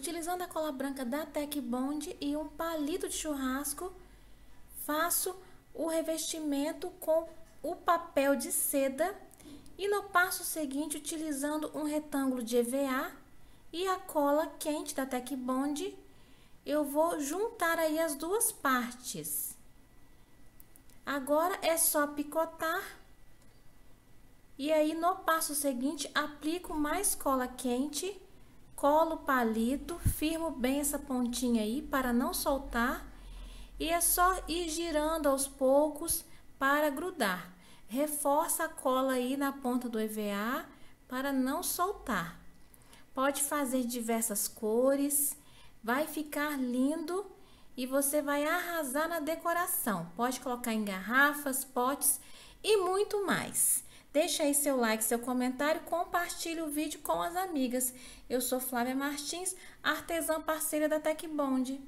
Utilizando a cola branca da Tech Bond e um palito de churrasco, faço o revestimento com o papel de seda e no passo seguinte utilizando um retângulo de EVA e a cola quente da Tech Bond, eu vou juntar aí as duas partes. Agora é só picotar e aí no passo seguinte aplico mais cola quente colo o palito, firmo bem essa pontinha aí para não soltar e é só ir girando aos poucos para grudar. Reforça a cola aí na ponta do EVA para não soltar. Pode fazer diversas cores, vai ficar lindo e você vai arrasar na decoração. Pode colocar em garrafas, potes e muito mais. Deixa aí seu like, seu comentário, compartilhe o vídeo com as amigas. Eu sou Flávia Martins, artesã parceira da Tecbond.